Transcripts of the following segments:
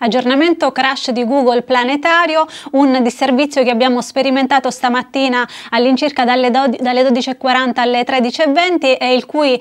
Aggiornamento crash di Google planetario, un disservizio che abbiamo sperimentato stamattina all'incirca dalle, dalle 12.40 alle 13.20 e il cui eh,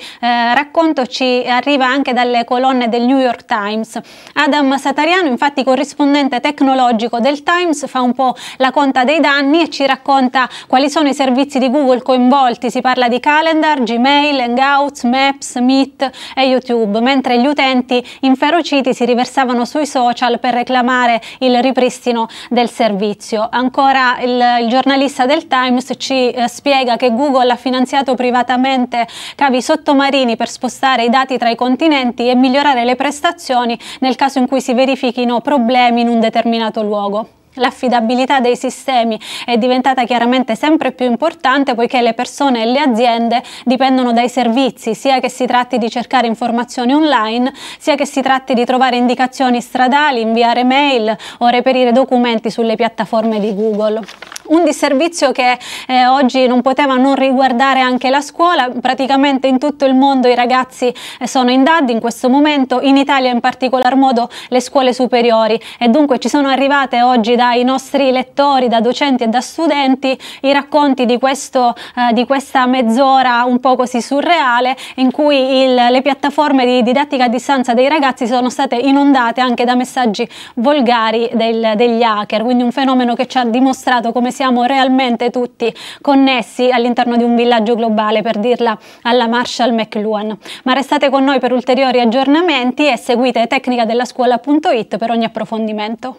racconto ci arriva anche dalle colonne del New York Times. Adam Satariano, infatti corrispondente tecnologico del Times, fa un po' la conta dei danni e ci racconta quali sono i servizi di Google coinvolti. Si parla di Calendar, Gmail, Hangouts, Maps, Meet e YouTube, mentre gli utenti inferociti si riversavano sui social social per reclamare il ripristino del servizio. Ancora il, il giornalista del Times ci eh, spiega che Google ha finanziato privatamente cavi sottomarini per spostare i dati tra i continenti e migliorare le prestazioni nel caso in cui si verifichino problemi in un determinato luogo. L'affidabilità dei sistemi è diventata chiaramente sempre più importante poiché le persone e le aziende dipendono dai servizi, sia che si tratti di cercare informazioni online, sia che si tratti di trovare indicazioni stradali, inviare mail o reperire documenti sulle piattaforme di Google un disservizio che eh, oggi non poteva non riguardare anche la scuola, praticamente in tutto il mondo i ragazzi eh, sono in DAD in questo momento, in Italia in particolar modo le scuole superiori e dunque ci sono arrivate oggi dai nostri lettori, da docenti e da studenti i racconti di, questo, eh, di questa mezz'ora un po' così surreale in cui il, le piattaforme di didattica a distanza dei ragazzi sono state inondate anche da messaggi volgari del, degli hacker, quindi un fenomeno che ci ha dimostrato come siamo realmente tutti connessi all'interno di un villaggio globale, per dirla alla Marshall McLuhan. Ma restate con noi per ulteriori aggiornamenti e seguite tecnica per ogni approfondimento.